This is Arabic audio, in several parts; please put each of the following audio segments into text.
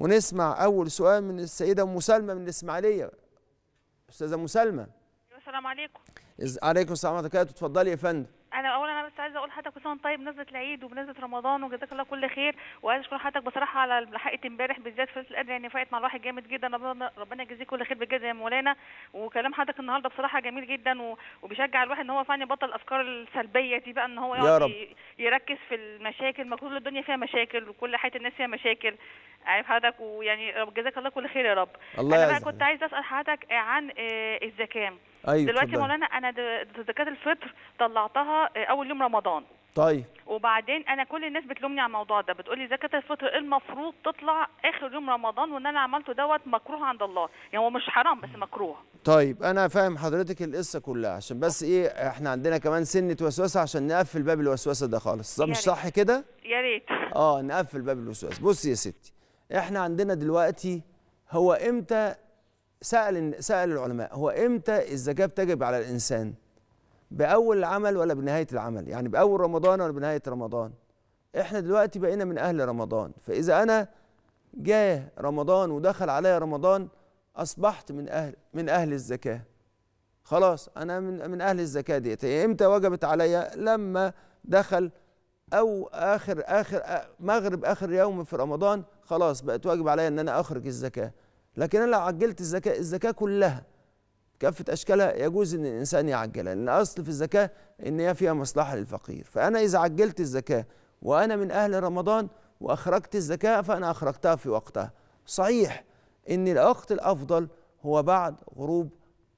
ونسمع أول سؤال من السيدة أم سلمى من الإسماعيلية أستاذة أم سلمى السلام عليكم عليكم السلام ورحمة الله وبركاته اتفضلي يا فندم حضرتك كل سنه طيب بنزلة العيد وبنزلة رمضان وجزاك الله كل خير وعايز اشكر حضرتك بصراحه على حلقه امبارح بالذات فلوس القدر يعني فاقت مع الواحد جامد جدا ربنا ربنا يجزيك كل خير بجد يا مولانا وكلام حضرتك النهارده بصراحه جميل جدا وبيشجع الواحد ان هو فعلا يبطل الافكار السلبيه دي بقى ان هو يقعد يركز في المشاكل ما كل الدنيا فيها مشاكل وكل حياه الناس فيها مشاكل عارف حضرتك ويعني جزاك الله كل خير يا رب الله انا بقى كنت عايز اسال حضرتك عن آه، الزكاه ايوه دلوقتي يا مولانا انا زكاه الفطر طلعتها آه، اول يوم رمضان طيب وبعدين انا كل الناس بتلومني على الموضوع ده بتقولي زكاه الفطر المفروض تطلع اخر يوم رمضان وان انا عملته دوت مكروه عند الله يعني هو مش حرام بس مكروه طيب انا فاهم حضرتك القصه كلها عشان بس ايه احنا عندنا كمان سنه وسوسه عشان نقفل باب الوسوسه ده خالص ده مش صح كده يا ريت اه نقفل باب الوسوسه بصي يا ستي احنا عندنا دلوقتي هو امتى سأل سأل العلماء هو امتى الزكاة بتجب على الإنسان؟ بأول العمل ولا بنهاية العمل؟ يعني بأول رمضان ولا بنهاية رمضان؟ احنا دلوقتي بقينا من أهل رمضان، فإذا أنا جاه رمضان ودخل عليا رمضان أصبحت من أهل من أهل الزكاة. خلاص أنا من من أهل الزكاة ديت، امتى وجبت عليا؟ لما دخل أو آخر آخر مغرب آخر يوم في رمضان خلاص بقت واجب عليا إن أنا أخرج الزكاة. لكن انا لو عجلت الزكاه الزكاه كلها كافه اشكالها يجوز ان الانسان يعجلها لان الاصل في الزكاه ان هي فيها مصلحه للفقير فانا اذا عجلت الزكاه وانا من اهل رمضان واخرجت الزكاه فانا اخرجتها في وقتها صحيح ان الوقت الافضل هو بعد غروب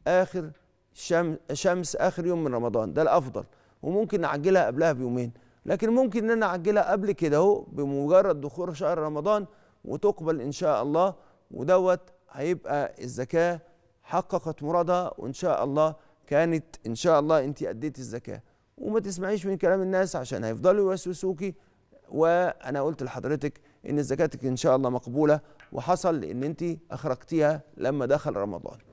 اخر شمس, شمس اخر يوم من رمضان ده الافضل وممكن نعجلها قبلها بيومين لكن ممكن ان انا اعجلها قبل كده اهو بمجرد دخول شهر رمضان وتقبل ان شاء الله ودوت هيبقى الزكاه حققت مرادها وان شاء الله كانت ان شاء الله انت اديت الزكاه وما تسمعيش من كلام الناس عشان هيفضلوا يوسوسوكي وانا قلت لحضرتك ان زكاتك ان شاء الله مقبوله وحصل لان انت اخرجتيها لما دخل رمضان